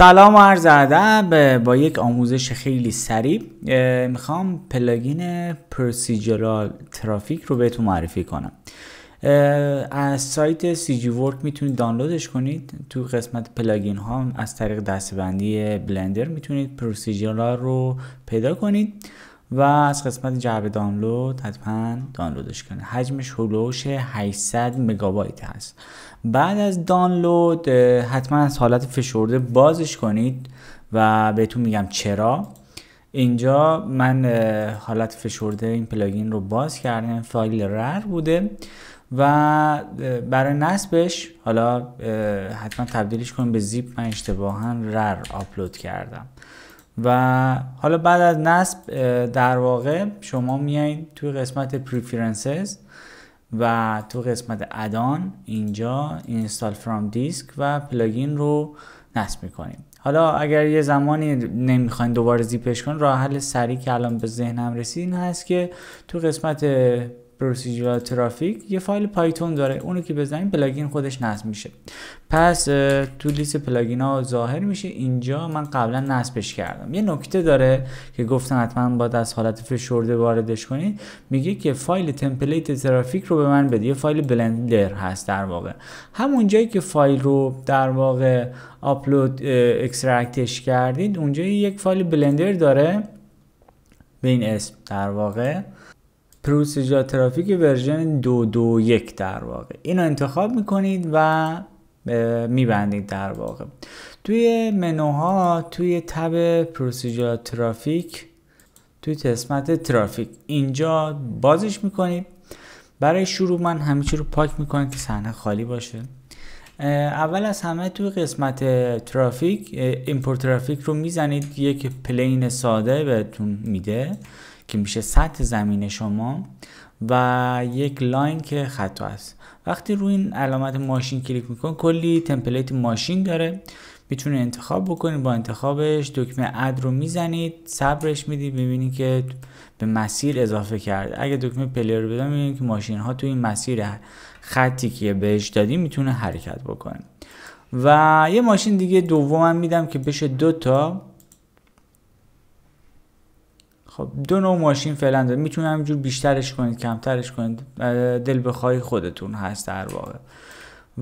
سلام و عرض ادب با یک آموزش خیلی سریع میخوام پلاگین پروسیجرال ترافیک رو بهتون معرفی کنم از سایت سی جی ورک میتونید دانلودش کنید تو قسمت پلاگین ها از طریق دستبندی بلندر میتونید پروسیجرال رو پیدا کنید و از قسمت جعبه دانلود حتما دانلودش کنید حجمش هلوش 800 مگابایت هست بعد از دانلود حتما از حالت فشرده بازش کنید و بهتون میگم چرا اینجا من حالت فشرده این پلاگین رو باز کردم فایل رر بوده و برای نصبش حالا حتما تبدیلش کنیم به زیپ من اشتباها رر آپلود کردم و حالا بعد از نصب در واقع شما میایین توی قسمت پریفرنسز و تو قسمت ادان اینجا اینستال فرام دیسک و پلاگین رو نصب میکنیم حالا اگر یه زمانی نمیخواین دوباره زیپش کن راه حل سریع که الان به ذهنم رسید این هست که تو قسمت پروسیجرال ترافیک یه فایل پایتون داره اونو که بزنیم پلاگین خودش نصب میشه پس تو لیست پلاگین ها ظاهر میشه اینجا من قبلا نصبش کردم یه نکته داره که گفتم حتما باید از حالت فشرده واردش کنید میگه که فایل تمپلیت ترافیک رو به من بده یه فایل بلندر هست در واقع همون جایی که فایل رو در واقع آپلود اکسترکتش کردید اونجا یک فایل بلندر داره به این اسم در واقع پروسیجر ترافیک ورژن یک در واقع اینو انتخاب میکنید و میبندید در واقع توی منوها توی تب پروسیجر ترافیک توی قسمت ترافیک اینجا بازش میکنید برای شروع من همه رو پاک میکنم که صحنه خالی باشه اول از همه توی قسمت ترافیک ایمپورت ترافیک رو میزنید یک پلین ساده بهتون میده که میشه سطح زمین شما و یک لاین که خطا است وقتی روی این علامت ماشین کلیک میکن کلی تمپلیت ماشین داره میتونه انتخاب بکنید با انتخابش دکمه اد رو میزنید صبرش میدید ببینید که به مسیر اضافه کرده اگه دکمه پلیر رو بدم میبینید که ماشین ها توی این مسیر خطی که بهش دادی میتونه حرکت بکنه و یه ماشین دیگه دومم میدم که بشه دو تا خب دو نوع ماشین فعلا میتونم میتونید همینجور بیشترش کنید کمترش کنید دل بخواهی خودتون هست در واقع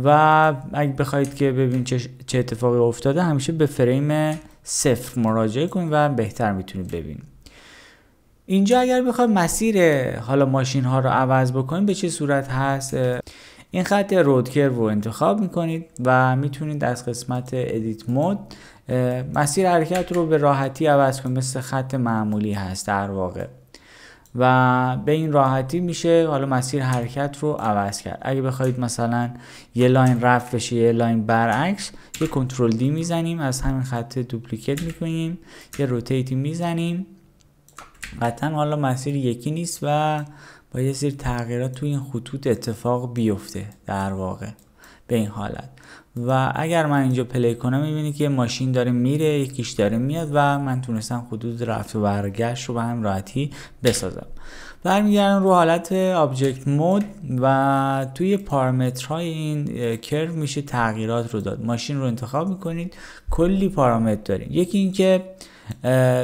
و اگه بخواید که ببین چه, چه اتفاقی افتاده همیشه به فریم صفر مراجعه کنید و بهتر میتونید ببینید اینجا اگر بخواید مسیر حالا ماشین ها رو عوض بکنید به چه صورت هست این خط رودکر رو انتخاب میکنید و میتونید از قسمت ادیت مود مسیر حرکت رو به راحتی عوض کنید مثل خط معمولی هست در واقع و به این راحتی میشه حالا مسیر حرکت رو عوض کرد اگه بخواید مثلا یه لاین رفت بشه یه لاین برعکس یه کنترل دی میزنیم از همین خط دوپلیکت میکنیم یه روتیتی میزنیم قطعا حالا مسیر یکی نیست و با یه سری تغییرات توی این خطوط اتفاق بیفته در واقع به این حالت و اگر من اینجا پلی کنم میبینی که ماشین داره میره یکیش داره میاد و من تونستم خطوط رفت و برگشت رو به هم راحتی بسازم برمیگرم رو حالت آبجکت مود و توی پارامترهای این کرو میشه تغییرات رو داد ماشین رو انتخاب میکنید کلی پارامتر داریم. یکی اینکه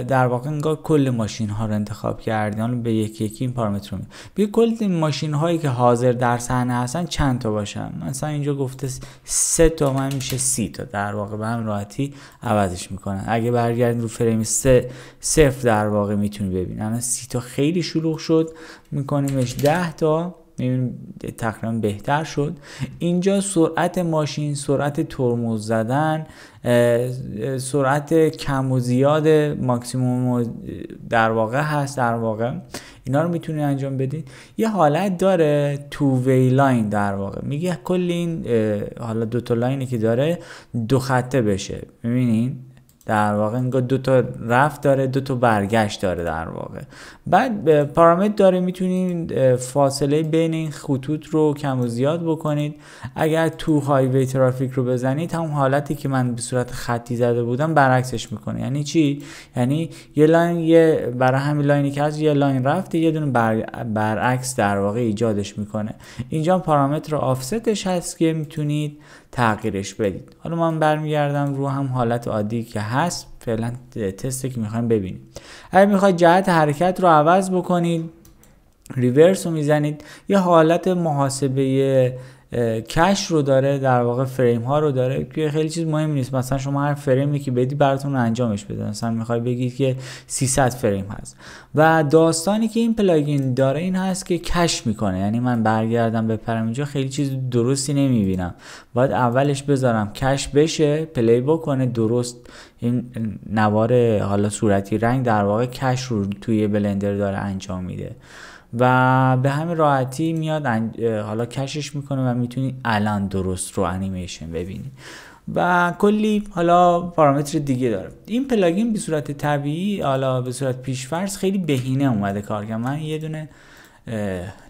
در واقع انگار کل ماشین ها رو انتخاب کردی حالا به یکی یکی این پارامتر رو بیا کل ماشین هایی که حاضر در صحنه هستن چند تا باشن مثلا اینجا گفته سه تا من میشه سی تا در واقع به هم راحتی عوضش میکنن اگه برگردین رو فریم سه صفر در واقع میتونی ببینن سی تا خیلی شلوغ شد میکنیمش ده تا میبینیم تقریبا بهتر شد اینجا سرعت ماشین سرعت ترمز زدن سرعت کم و زیاد ماکسیموم در واقع هست در واقع اینا رو میتونید انجام بدید یه حالت داره تو وی لاین در واقع میگه کل این حالا دو تا لاینی که داره دو خطه بشه میبینین در واقع انگار دو تا رفت داره دو تا برگشت داره در واقع بعد پارامتر داره میتونید فاصله بین این خطوط رو کم و زیاد بکنید اگر تو هایوی ترافیک رو بزنید هم حالتی که من به صورت خطی زده بودم برعکسش میکنه یعنی چی یعنی یه لاین یه برای همین لاینی که از یه لاین رفته یه دونه بر... برعکس در واقع ایجادش میکنه اینجا پارامتر آفستش هست که میتونید تغییرش بدید حالا من برمیگردم رو هم حالت عادی که هست فعلا تستی که میخوایم ببینیم اگر میخواید جهت حرکت رو عوض بکنید ریورس رو میزنید یه حالت محاسبه کش رو داره در واقع فریم ها رو داره که خیلی چیز مهم نیست مثلا شما هر فریمی که بدی براتون انجامش بده مثلا میخوای بگید که 300 فریم هست و داستانی که این پلاگین داره این هست که کش میکنه یعنی من برگردم به اینجا خیلی چیز درستی نمیبینم باید اولش بذارم کش بشه پلی بکنه درست این نوار حالا صورتی رنگ در واقع کش رو توی بلندر داره انجام میده و به همین راحتی میاد حالا کشش میکنه و میتونی الان درست رو انیمیشن ببینی و کلی حالا پارامتر دیگه داره این پلاگین به صورت طبیعی حالا به صورت فرض خیلی بهینه اومده کار من یه دونه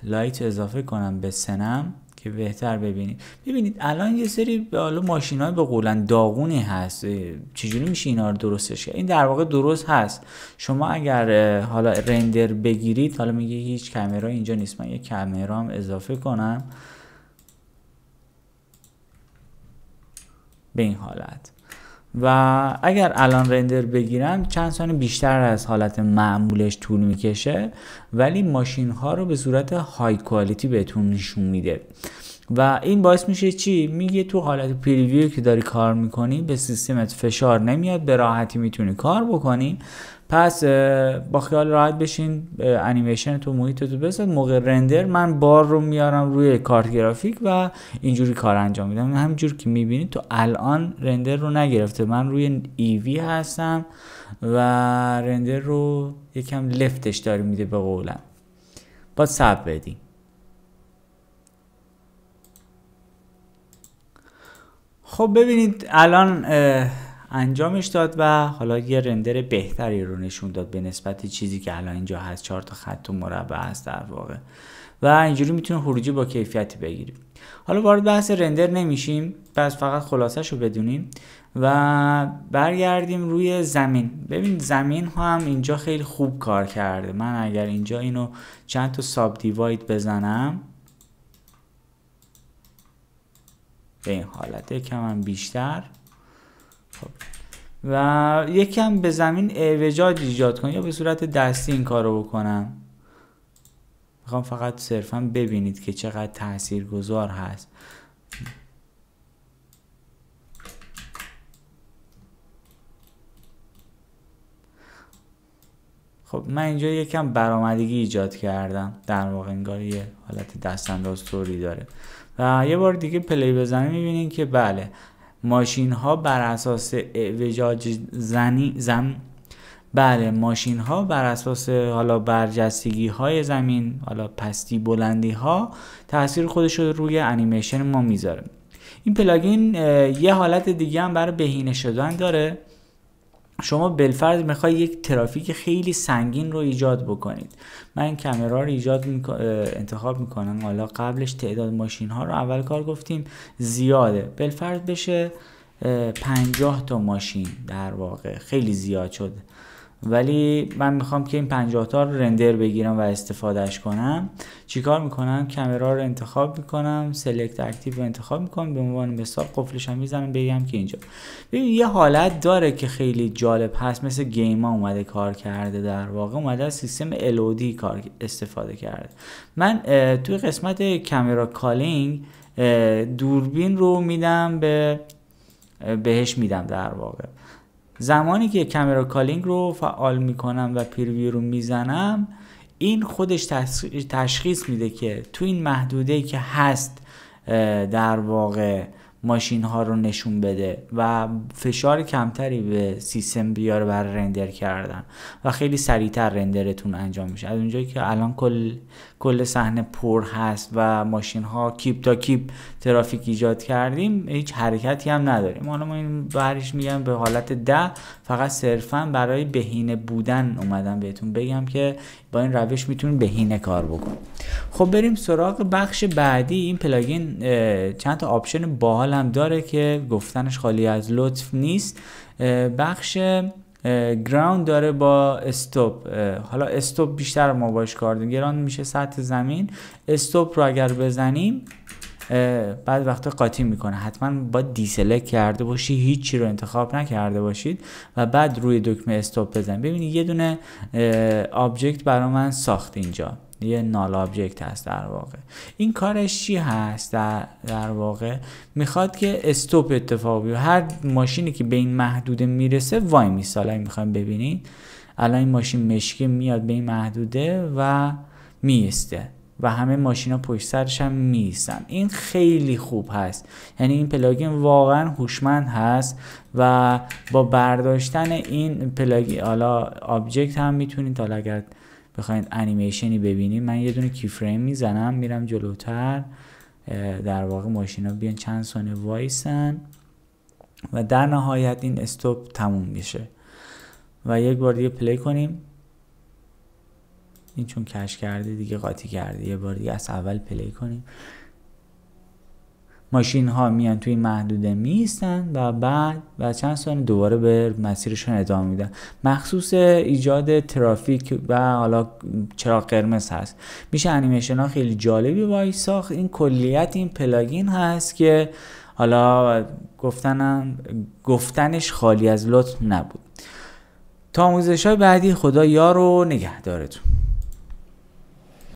لایت اضافه کنم به سنم که بهتر ببینید ببینید الان یه سری حالا های به قولن داغونی هست چجوری میشه اینا رو درستش کرد این در واقع درست هست شما اگر حالا رندر بگیرید حالا میگه هیچ کامرا اینجا نیست من یه کامرا هم اضافه کنم به این حالت و اگر الان رندر بگیرم چند ثانیه بیشتر از حالت معمولش طول میکشه ولی ماشین ها رو به صورت های کوالیتی بهتون نشون میده و این باعث میشه چی میگه تو حالت پریویو که داری کار میکنی به سیستمت فشار نمیاد به راحتی میتونی کار بکنی پس با خیال راحت بشین انیمیشن تو محیط تو بزن موقع رندر من بار رو میارم روی کارت گرافیک و اینجوری کار انجام میدم همینجور که میبینید تو الان رندر رو نگرفته من روی ایوی e هستم و رندر رو یکم لفتش داری میده به قولم با سب بدیم خب ببینید الان انجامش داد و حالا یه رندر بهتری رو نشون داد به نسبت چیزی که الان اینجا هست چهار تا خط و مربع هست در واقع و اینجوری میتونه خروجی با کیفیتی بگیریم حالا وارد بحث رندر نمیشیم پس فقط خلاصش رو بدونیم و برگردیم روی زمین ببین زمین هم اینجا خیلی خوب کار کرده من اگر اینجا اینو چند تا ساب دیواید بزنم به این حالت یکم هم بیشتر خب. و یکم به زمین اعوجاج ایجاد کنم یا به صورت دستی این کار رو بکنم میخوام فقط صرفا ببینید که چقدر تاثیرگذار گذار هست خب من اینجا یکم برامدگی ایجاد کردم در واقع انگار یه حالت دستانداز طوری داره و یه بار دیگه پلی بزنیم میبینین که بله ماشین ها بر اساس اعوجاج زنی بله ماشین ها بر اساس حالا برجستگی های زمین حالا پستی بلندی ها تاثیر خودش رو روی انیمیشن ما میذاره این پلاگین یه حالت دیگه هم برای بهینه شدن داره شما بلفرد میخوای یک ترافیک خیلی سنگین رو ایجاد بکنید من این رو ایجاد انتخاب میکنم حالا قبلش تعداد ماشین ها رو اول کار گفتیم زیاده بلفرد بشه 50 تا ماشین در واقع خیلی زیاد شده ولی من میخوام که این 50 تا رو رندر بگیرم و استفادهش کنم چیکار میکنم کامرا رو انتخاب میکنم سلکت اکتیو رو انتخاب میکنم به عنوان مثال قفلش هم میزنم بگم که اینجا یه حالت داره که خیلی جالب هست مثل گیما اومده کار کرده در واقع اومده سیستم الودی استفاده کرده من توی قسمت کامرا کالینگ دوربین رو میدم به بهش میدم در واقع زمانی که کامرا کالینگ رو فعال میکنم و پریویو رو میزنم این خودش تشخیص میده که تو این محدوده که هست در واقع ماشین ها رو نشون بده و فشار کمتری به سیستم بیاره برای رندر کردن و خیلی سریعتر رندرتون انجام میشه از اونجایی که الان کل کل صحنه پر هست و ماشین ها کیپ تا کیپ ترافیک ایجاد کردیم هیچ حرکتی هم نداریم حالا ما این برش میگم به حالت ده فقط صرفا برای بهینه بودن اومدم بهتون بگم که با این روش میتونید بهینه کار بکنید خب بریم سراغ بخش بعدی این پلاگین چند تا آپشن باحال هم داره که گفتنش خالی از لطف نیست بخش گراوند داره با استوب حالا استوب بیشتر ما باش کار گران میشه سطح زمین استوب رو اگر بزنیم بعد وقتا قاطی میکنه حتما با دیسلک کرده باشی هیچی رو انتخاب نکرده باشید و بعد روی دکمه استوب بزن ببینید یه دونه آبجکت برا من ساخت اینجا یه نال آبجکت هست در واقع این کارش چی هست در, در واقع میخواد که استوپ اتفاق بیفته هر ماشینی که به این محدوده میرسه وای میسال اگه میخوایم ببینین الان این ماشین مشکی میاد به این محدوده و میسته و همه ماشینا پشت سرش هم میستن این خیلی خوب هست یعنی این پلاگین واقعا هوشمند هست و با برداشتن این پلاگین حالا آبجکت هم میتونید حالا اگر بخواید انیمیشنی ببینیم من یه دونه کی فریم میزنم میرم جلوتر در واقع ماشینا بیان چند ثانیه وایسن و در نهایت این استوب تموم میشه و یک بار دیگه پلی کنیم این چون کش کرده دیگه قاطی کرده یه بار دیگه از اول پلی کنیم ماشین ها میان توی محدوده میستن و بعد و چند ثانیه دوباره به مسیرشون ادامه میدن مخصوص ایجاد ترافیک و حالا چراغ قرمز هست میشه انیمیشن ها خیلی جالبی وای ساخت این کلیت این پلاگین هست که حالا گفتنم گفتنش خالی از لطف نبود تا آموزش های بعدی خدا یار و نگهدارتون